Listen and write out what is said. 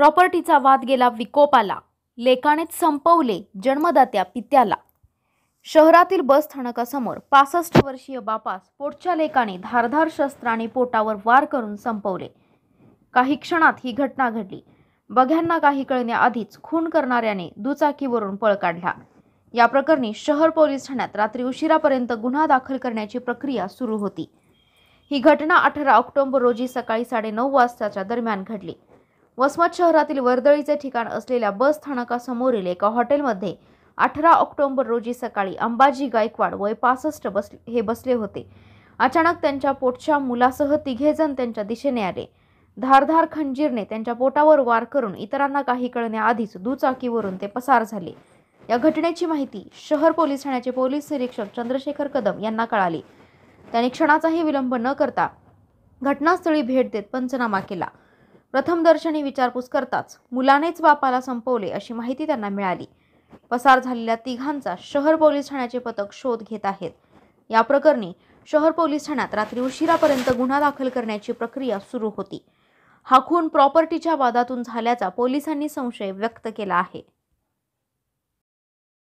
प्रॉपर्टीचा वाद गेला विकोपाला लेकानेच संपवले जन्मदात्या पित्याला शहरातील बस स्थानकासमोर पासष्ट वर्षीय बापास पोटच्या लेकाने धारधार शस्त्राने पोटावर वार करून संपवले काही क्षणात ही घटना घडली बघ्यांना काही कळण्याआधीच खून करणाऱ्याने दुचाकीवरून पळ काढला या प्रकरणी शहर पोलीस ठाण्यात रात्री उशिरापर्यंत गुन्हा दाखल करण्याची प्रक्रिया सुरू होती ही घटना अठरा ऑक्टोबर रोजी सकाळी साडेनऊ वाजताच्या दरम्यान घडली वसमत शहरातील वर्दळीचे ठिकाण असलेल्या बस स्थानकासमोरील एका हॉटेलमध्ये अठरा ऑक्टोबर रोजी सकाळी अंबाजी गायकवाड वय पासष्ट बस हे बसले होते अचानक त्यांच्या पोटच्या मुलासह तिघेजण त्यांच्या दिशेने आले धारधार खंजीरने त्यांच्या पोटावर वार करून इतरांना काही कळण्याआधीच दुचाकीवरून ते पसार झाले या घटनेची माहिती शहर पोलीस ठाण्याचे पोलीस निरीक्षक चंद्रशेखर कदम यांना कळाली त्यांनी क्षणाचाही विलंब न करता घटनास्थळी भेट देत पंचनामा केला प्रथमदर्शनी विचारपूस करताच मुलानेच बापाला संपवले अशी माहिती त्यांना मिळाली पसार झालेल्या तिघांचा शहर पोलीस ठाण्याचे पथक शोध घेत आहेत या प्रकरणी शहर पोलीस ठाण्यात रात्री उशिरापर्यंत गुन्हा दाखल करण्याची प्रक्रिया सुरू होती हा खून प्रॉपर्टीच्या वादातून झाल्याचा पोलिसांनी संशय व्यक्त केला आहे